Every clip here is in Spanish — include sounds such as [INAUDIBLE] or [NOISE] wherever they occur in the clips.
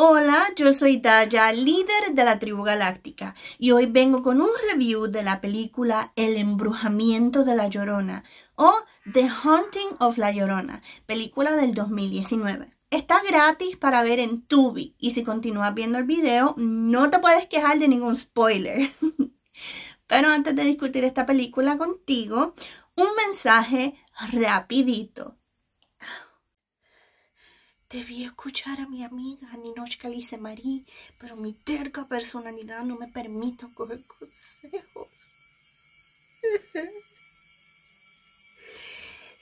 Hola, yo soy Daya, líder de la tribu galáctica, y hoy vengo con un review de la película El embrujamiento de la Llorona o The Haunting of la Llorona, película del 2019. Está gratis para ver en Tubi y si continúas viendo el video no te puedes quejar de ningún spoiler. [LAUGHS] Pero antes de discutir esta película contigo, un mensaje rapidito. Debí escuchar a mi amiga Ninochka Lise Marie, pero mi terca personalidad no me permite coger consejos.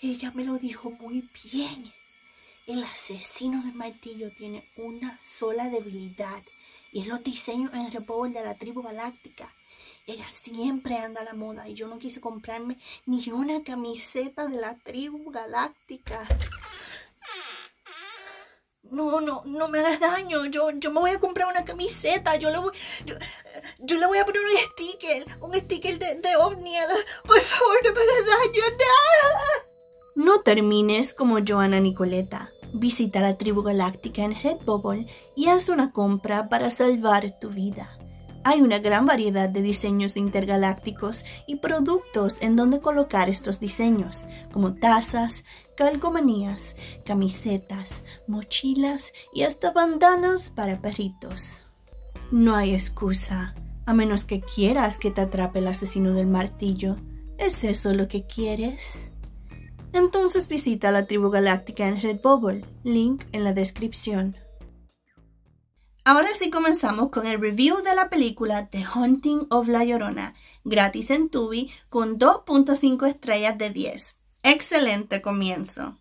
Ella me lo dijo muy bien. El asesino del martillo tiene una sola debilidad y es los diseños en el de la tribu galáctica. Ella siempre anda a la moda y yo no quise comprarme ni una camiseta de la tribu galáctica no, no, no me hagas daño, yo, yo me voy a comprar una camiseta, yo le voy, yo, yo le voy a poner un sticker, un sticker de, de ovni, por favor, no me hagas daño, no. No termines como Joana Nicoleta. Visita la tribu galáctica en Redbubble y haz una compra para salvar tu vida. Hay una gran variedad de diseños intergalácticos y productos en donde colocar estos diseños, como tazas, calcomanías, camisetas, mochilas y hasta bandanas para perritos. No hay excusa, a menos que quieras que te atrape el asesino del martillo. ¿Es eso lo que quieres? Entonces visita la tribu galáctica en Redbubble, link en la descripción. Ahora sí comenzamos con el review de la película The Haunting of La Llorona, gratis en Tubi con 2.5 estrellas de 10. Excelente comienzo.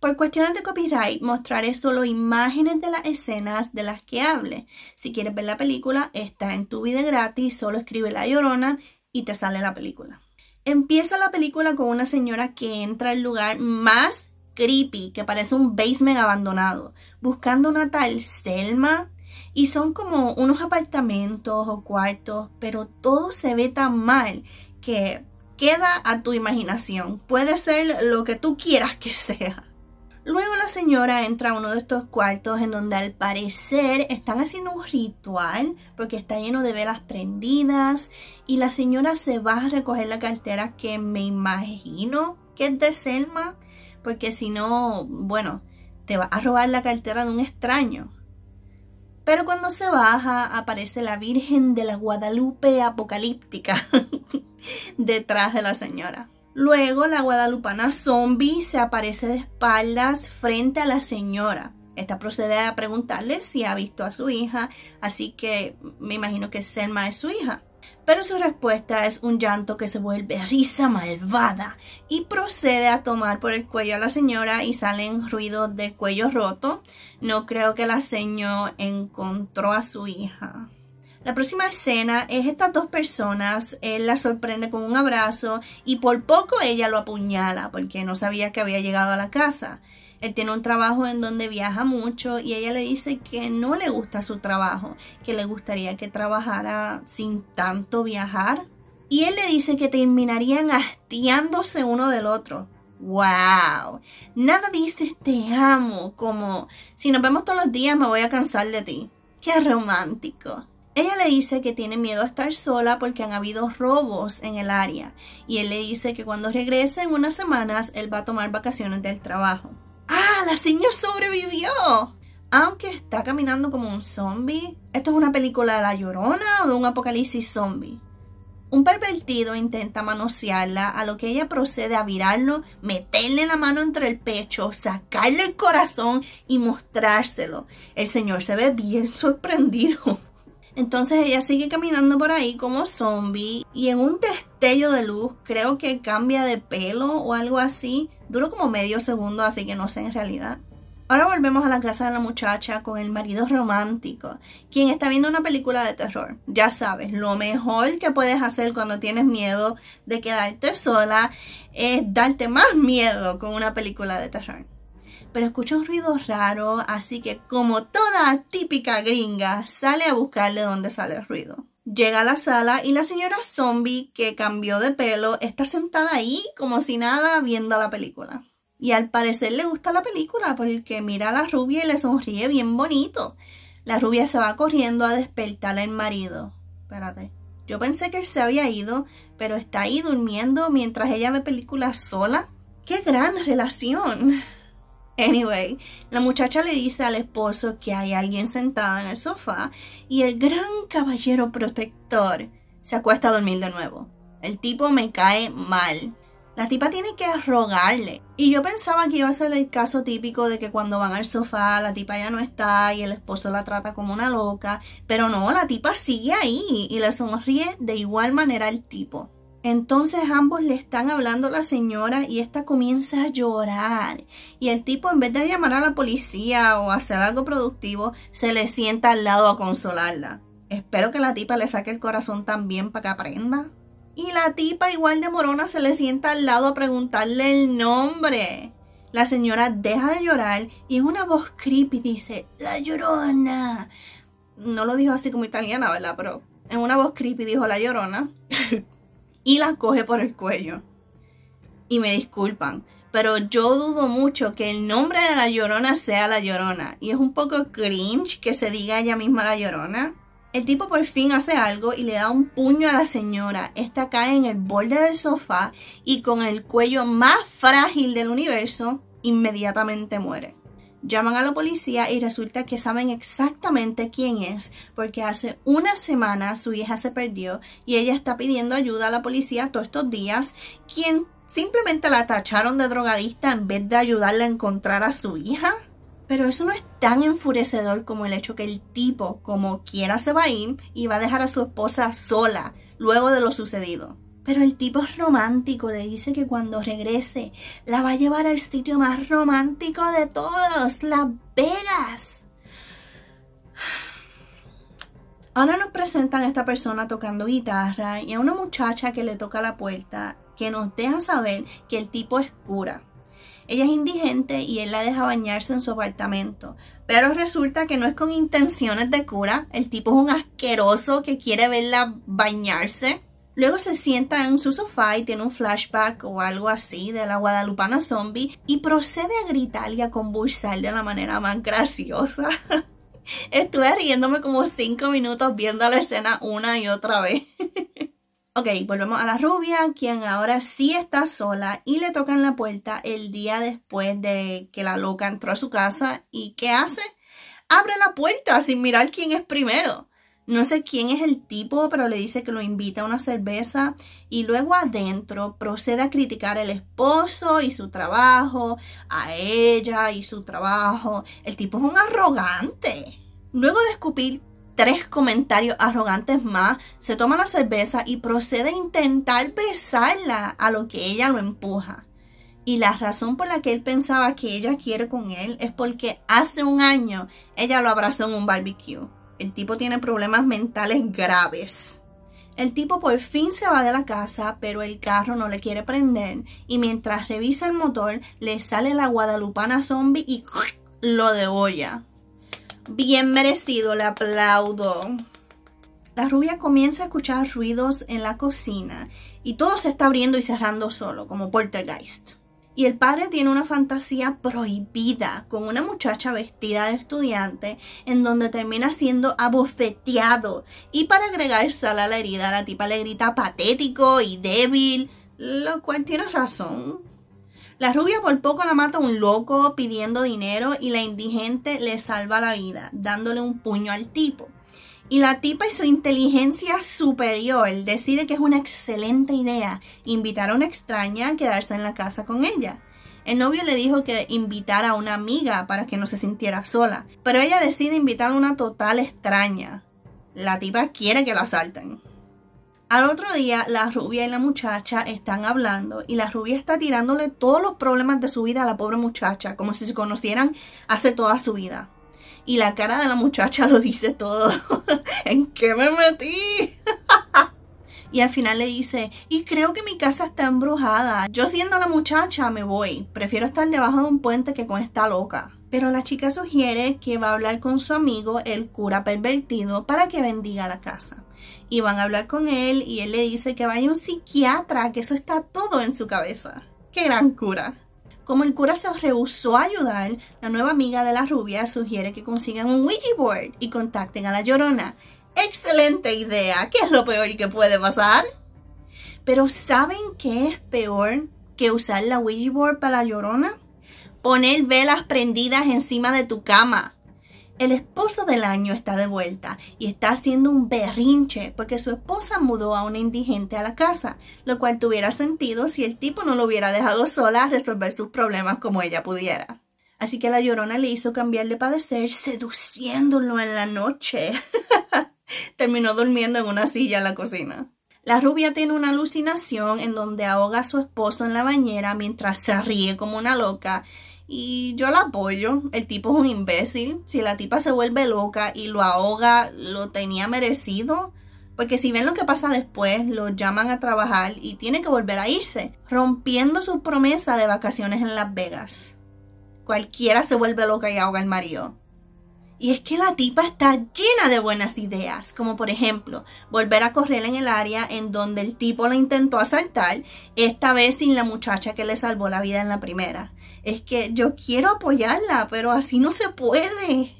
Por cuestiones de copyright, mostraré solo imágenes de las escenas de las que hable. Si quieres ver la película, está en tu video gratis, solo escribe La Llorona y te sale la película. Empieza la película con una señora que entra al lugar más creepy, que parece un basement abandonado, buscando una tal Selma. Y son como unos apartamentos o cuartos, pero todo se ve tan mal que queda a tu imaginación. Puede ser lo que tú quieras que sea. Luego la señora entra a uno de estos cuartos en donde al parecer están haciendo un ritual porque está lleno de velas prendidas y la señora se va a recoger la cartera que me imagino que es de Selma porque si no, bueno, te va a robar la cartera de un extraño. Pero cuando se baja aparece la Virgen de la Guadalupe Apocalíptica. [LAUGHS] detrás de la señora. Luego la guadalupana zombie se aparece de espaldas frente a la señora. Esta procede a preguntarle si ha visto a su hija, así que me imagino que Selma es su hija. Pero su respuesta es un llanto que se vuelve risa malvada y procede a tomar por el cuello a la señora y salen ruidos de cuello roto. No creo que la señora encontró a su hija. La próxima escena es estas dos personas, él la sorprende con un abrazo y por poco ella lo apuñala porque no sabía que había llegado a la casa. Él tiene un trabajo en donde viaja mucho y ella le dice que no le gusta su trabajo, que le gustaría que trabajara sin tanto viajar. Y él le dice que terminarían hastiándose uno del otro. ¡Wow! Nada dice te amo como si nos vemos todos los días me voy a cansar de ti. ¡Qué romántico! Ella le dice que tiene miedo a estar sola porque han habido robos en el área y él le dice que cuando regrese en unas semanas él va a tomar vacaciones del trabajo. ¡Ah! La señora sobrevivió. Aunque está caminando como un zombie. Esto es una película de La Llorona o de un apocalipsis zombie. Un pervertido intenta manosearla, a lo que ella procede a virarlo, meterle la mano entre el pecho, sacarle el corazón y mostrárselo. El señor se ve bien sorprendido. Entonces ella sigue caminando por ahí como zombie y en un destello de luz creo que cambia de pelo o algo así. Duró como medio segundo, así que no sé en realidad. Ahora volvemos a la casa de la muchacha con el marido romántico, quien está viendo una película de terror. Ya sabes, lo mejor que puedes hacer cuando tienes miedo de quedarte sola es darte más miedo con una película de terror pero escucha un ruido raro, así que como toda típica gringa, sale a buscarle dónde sale el ruido. Llega a la sala y la señora zombie, que cambió de pelo, está sentada ahí como si nada viendo la película. Y al parecer le gusta la película porque mira a la rubia y le sonríe bien bonito. La rubia se va corriendo a despertar al marido. Espérate. Yo pensé que él se había ido, pero está ahí durmiendo mientras ella ve películas sola. ¡Qué gran relación! Anyway, la muchacha le dice al esposo que hay alguien sentada en el sofá y el gran caballero protector se acuesta a dormir de nuevo. El tipo me cae mal. La tipa tiene que rogarle. Y yo pensaba que iba a ser el caso típico de que cuando van al sofá la tipa ya no está y el esposo la trata como una loca. Pero no, la tipa sigue ahí y le sonríe de igual manera al tipo. Entonces ambos le están hablando a la señora y esta comienza a llorar. Y el tipo, en vez de llamar a la policía o hacer algo productivo, se le sienta al lado a consolarla. Espero que la tipa le saque el corazón también para que aprenda. Y la tipa, igual de morona, se le sienta al lado a preguntarle el nombre. La señora deja de llorar y en una voz creepy dice: La llorona. No lo dijo así como italiana, ¿verdad? Pero en una voz creepy dijo: La llorona. [LAUGHS] y la coge por el cuello. Y me disculpan, pero yo dudo mucho que el nombre de la llorona sea la llorona. Y es un poco cringe que se diga ella misma la llorona. El tipo por fin hace algo y le da un puño a la señora. Esta cae en el borde del sofá y con el cuello más frágil del universo, inmediatamente muere. Llaman a la policía y resulta que saben exactamente quién es, porque hace una semana su hija se perdió y ella está pidiendo ayuda a la policía todos estos días, quien simplemente la tacharon de drogadista en vez de ayudarla a encontrar a su hija. Pero eso no es tan enfurecedor como el hecho que el tipo, como quiera se va a ir, y va a dejar a su esposa sola luego de lo sucedido. Pero el tipo es romántico, le dice que cuando regrese la va a llevar al sitio más romántico de todos, Las Vegas. Ahora nos presentan a esta persona tocando guitarra y a una muchacha que le toca la puerta, que nos deja saber que el tipo es cura. Ella es indigente y él la deja bañarse en su apartamento. Pero resulta que no es con intenciones de cura. El tipo es un asqueroso que quiere verla bañarse. Luego se sienta en su sofá y tiene un flashback o algo así de la guadalupana zombie y procede a gritar y a convulsar de la manera más graciosa. [LAUGHS] Estuve riéndome como 5 minutos viendo la escena una y otra vez. [LAUGHS] Ok, volvemos a la rubia, quien ahora sí está sola y le tocan la puerta el día después de que la loca entró a su casa. ¿Y qué hace? Abre la puerta sin mirar quién es primero. No sé quién es el tipo, pero le dice que lo invita a una cerveza y luego adentro procede a criticar el esposo y su trabajo, a ella y su trabajo. El tipo es un arrogante. Luego de escupir tres comentarios arrogantes más, se toma la cerveza y procede a intentar besarla a lo que ella lo empuja. Y la razón por la que él pensaba que ella quiere con él es porque hace un año ella lo abrazó en un barbecue. El tipo tiene problemas mentales graves. El tipo por fin se va de la casa, pero el carro no le quiere prender y mientras revisa el motor le sale la guadalupana zombie y [LAUGHS] lo degolla. Bien merecido, le aplaudo. La rubia comienza a escuchar ruidos en la cocina y todo se está abriendo y cerrando solo, como poltergeist y el padre tiene una fantasía prohibida con una muchacha vestida de estudiante en donde termina siendo abofeteado y para agregar sal a la herida la tipa le grita patético y débil, lo cual tiene razón. La rubia por poco la mata un loco pidiendo dinero y la indigente le salva la vida dándole un puño al tipo. Y la tipa y su inteligencia superior decide que es una excelente idea invitar a una extraña a quedarse en la casa con ella. El novio le dijo que invitara a una amiga para que no se sintiera sola, pero ella decide invitar a una total extraña. La tipa quiere que la asalten. Al otro día, la rubia y la muchacha están hablando y la rubia está tirándole todos los problemas de su vida a la pobre muchacha, como si se conocieran hace toda su vida. Y la cara de la muchacha lo dice todo. [LAUGHS] ¿En qué me metí? [LAUGHS] y al final le dice, y creo que mi casa está embrujada. Yo siendo la muchacha me voy. Prefiero estar debajo de un puente que con esta loca. Pero la chica sugiere que va a hablar con su amigo, el cura pervertido, para que bendiga la casa. Y van a hablar con él y él le dice que vaya a un psiquiatra, que eso está todo en su cabeza. ¡Qué gran cura! Como el cura se rehusó a ayudar, la nueva amiga de la rubia sugiere que consigan un Ouija board y contacten a la llorona. ¡Excelente idea! ¿Qué es lo peor que puede pasar? Pero ¿saben qué es peor que usar la Ouija board para la llorona? Poner velas prendidas encima de tu cama. El esposo del año está de vuelta y está haciendo un berrinche porque su esposa mudó a una indigente a la casa, lo cual tuviera sentido si el tipo no lo hubiera dejado sola a resolver sus problemas como ella pudiera. Así que la llorona le hizo cambiar de padecer seduciéndolo en la noche. [LAUGHS] Terminó durmiendo en una silla en la cocina. La rubia tiene una alucinación en donde ahoga a su esposo en la bañera mientras se ríe como una loca y yo la apoyo. El tipo es un imbécil. Si la tipa se vuelve loca y lo ahoga, lo tenía merecido. Porque si ven lo que pasa después, lo llaman a trabajar y tiene que volver a irse, rompiendo su promesa de vacaciones en Las Vegas. Cualquiera se vuelve loca y ahoga al marido. Y es que la tipa está llena de buenas ideas, como por ejemplo volver a correr en el área en donde el tipo la intentó asaltar, esta vez sin la muchacha que le salvó la vida en la primera. Es que yo quiero apoyarla, pero así no se puede.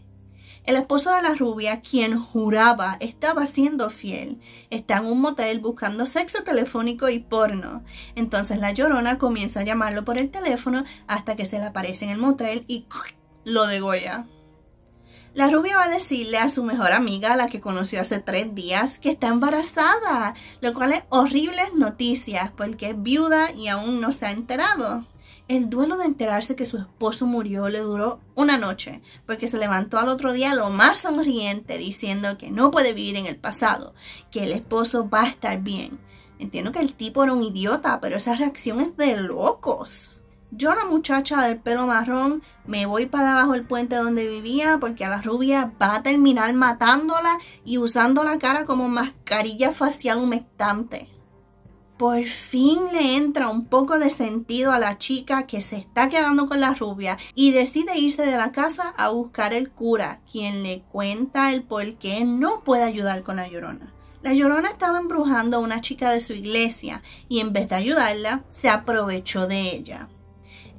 El esposo de la rubia, quien juraba estaba siendo fiel, está en un motel buscando sexo telefónico y porno. Entonces la llorona comienza a llamarlo por el teléfono hasta que se le aparece en el motel y lo degolla. La rubia va a decirle a su mejor amiga, la que conoció hace tres días, que está embarazada, lo cual es horribles noticias porque es viuda y aún no se ha enterado. El duelo de enterarse que su esposo murió le duró una noche, porque se levantó al otro día lo más sonriente diciendo que no puede vivir en el pasado, que el esposo va a estar bien. Entiendo que el tipo era un idiota, pero esa reacción es de locos. Yo, la muchacha del pelo marrón, me voy para abajo del puente donde vivía porque a la rubia va a terminar matándola y usando la cara como mascarilla facial humectante. Por fin le entra un poco de sentido a la chica que se está quedando con la rubia y decide irse de la casa a buscar el cura, quien le cuenta el por qué no puede ayudar con la llorona. La llorona estaba embrujando a una chica de su iglesia y en vez de ayudarla, se aprovechó de ella.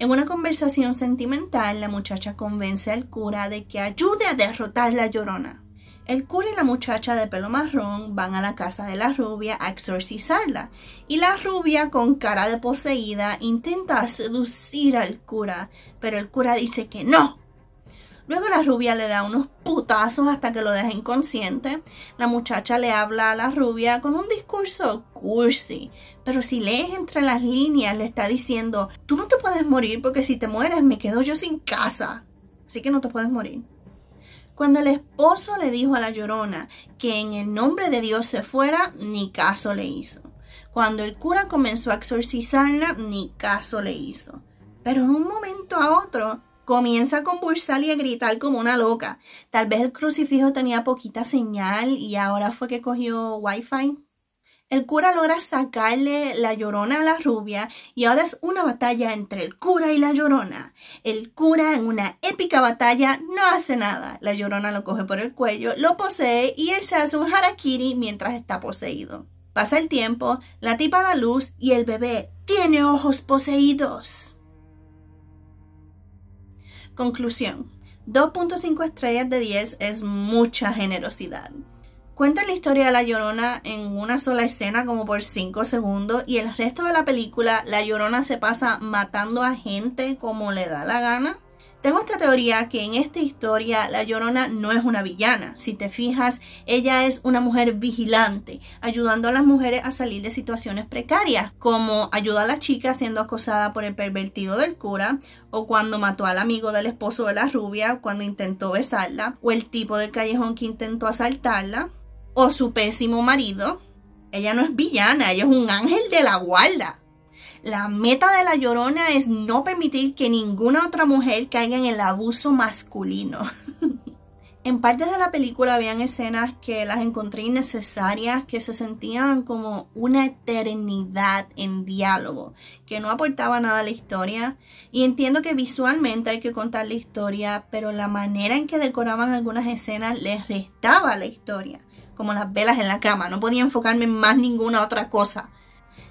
En una conversación sentimental, la muchacha convence al cura de que ayude a derrotar la llorona. El cura y la muchacha de pelo marrón van a la casa de la rubia a exorcizarla y la rubia con cara de poseída intenta seducir al cura, pero el cura dice que no, Luego la rubia le da unos putazos hasta que lo deja inconsciente. La muchacha le habla a la rubia con un discurso cursi, pero si lees entre las líneas le está diciendo, tú no te puedes morir porque si te mueres me quedo yo sin casa, así que no te puedes morir. Cuando el esposo le dijo a la llorona que en el nombre de Dios se fuera, ni caso le hizo. Cuando el cura comenzó a exorcizarla, ni caso le hizo. Pero de un momento a otro, Comienza a convulsar y a gritar como una loca. Tal vez el crucifijo tenía poquita señal y ahora fue que cogió wifi. El cura logra sacarle la llorona a la rubia y ahora es una batalla entre el cura y la llorona. El cura en una épica batalla no hace nada. La llorona lo coge por el cuello, lo posee y él se hace un harakiri mientras está poseído. Pasa el tiempo, la tipa da luz y el bebé tiene ojos poseídos. Conclusión. 2.5 estrellas de 10 es mucha generosidad. Cuenta la historia de La Llorona en una sola escena como por 5 segundos y el resto de la película La Llorona se pasa matando a gente como le da la gana tengo esta teoría que en esta historia la Llorona no es una villana. Si te fijas, ella es una mujer vigilante, ayudando a las mujeres a salir de situaciones precarias, como ayuda a la chica siendo acosada por el pervertido del cura, o cuando mató al amigo del esposo de la rubia, cuando intentó besarla, o el tipo del callejón que intentó asaltarla, o su pésimo marido. Ella no es villana, ella es un ángel de la guarda. La meta de la llorona es no permitir que ninguna otra mujer caiga en el abuso masculino. [LAUGHS] en partes de la película habían escenas que las encontré innecesarias, que se sentían como una eternidad en diálogo, que no aportaba nada a la historia. Y entiendo que visualmente hay que contar la historia, pero la manera en que decoraban algunas escenas les restaba la historia, como las velas en la cama. No podía enfocarme en más ninguna otra cosa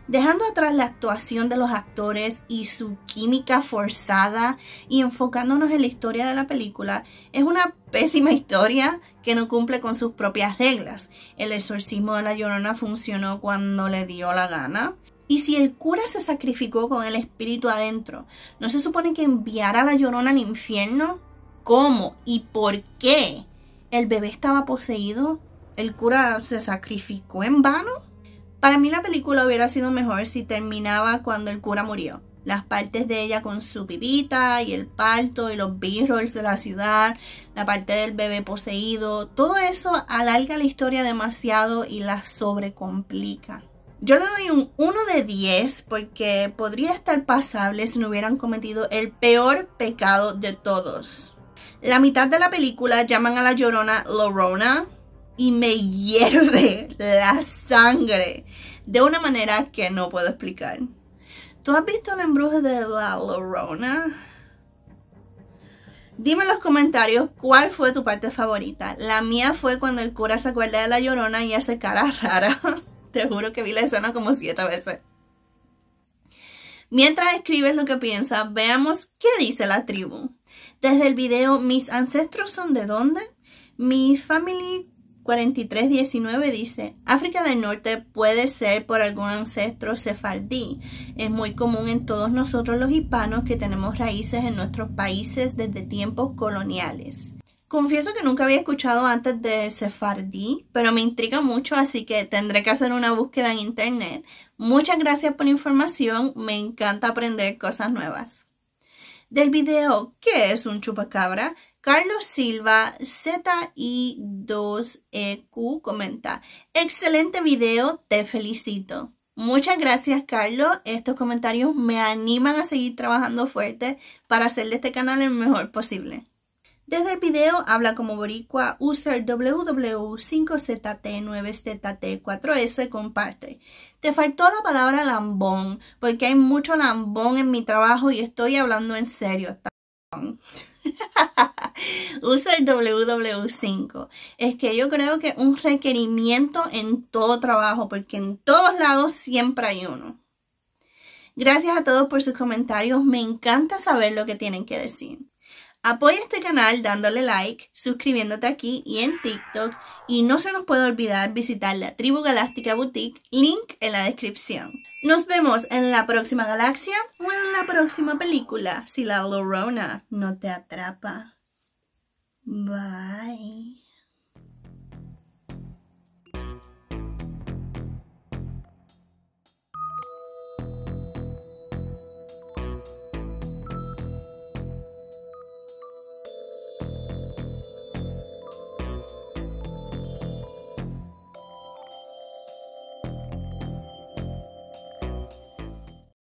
dejando atrás la actuación de los actores y su química forzada y enfocándonos en la historia de la película, es una pésima historia que no cumple con sus propias reglas. El exorcismo de la llorona funcionó cuando le dio la gana. Y si el cura se sacrificó con el espíritu adentro, ¿no se supone que enviara a la llorona al infierno? ¿Cómo y por qué? ¿El bebé estaba poseído? ¿El cura se sacrificó en vano? Para mí la película hubiera sido mejor si terminaba cuando el cura murió. Las partes de ella con su pipita y el parto y los b de la ciudad, la parte del bebé poseído, todo eso alarga la historia demasiado y la sobrecomplica. Yo le doy un 1 de 10 porque podría estar pasable si no hubieran cometido el peor pecado de todos. La mitad de la película llaman a la llorona Lorona, y me hierve la sangre de una manera que no puedo explicar. ¿Tú has visto el embrujo de la Llorona? Dime en los comentarios cuál fue tu parte favorita. La mía fue cuando el cura se acuerda de la llorona y hace cara rara. [LAUGHS] Te juro que vi la escena como siete veces. Mientras escribes lo que piensas, veamos qué dice la tribu. Desde el video, ¿mis ancestros son de dónde? ¿Mi family 43.19 dice, África del Norte puede ser por algún ancestro sefardí. Es muy común en todos nosotros los hispanos que tenemos raíces en nuestros países desde tiempos coloniales. Confieso que nunca había escuchado antes de sefardí, pero me intriga mucho, así que tendré que hacer una búsqueda en internet. Muchas gracias por la información, me encanta aprender cosas nuevas. Del video ¿Qué es un chupacabra? Carlos Silva ZI2EQ comenta, excelente video, te felicito. Muchas gracias Carlos, estos comentarios me animan a seguir trabajando fuerte para hacer de este canal el mejor posible. Desde el video habla como boricua user WW5ZT9ZT4S comparte. Te faltó la palabra lambón porque hay mucho lambón en mi trabajo y estoy hablando en serio. [LAUGHS] [LAUGHS] usa el WW5. Es que yo creo que un requerimiento en todo trabajo, porque en todos lados siempre hay uno. Gracias a todos por sus comentarios, me encanta saber lo que tienen que decir. Apoya este canal dándole like, suscribiéndote aquí y en TikTok y no se nos puede olvidar visitar la Tribu Galáctica Boutique, link en la descripción. Nos vemos en la próxima galaxia o en la próxima película si la Lorona no te atrapa. Bye.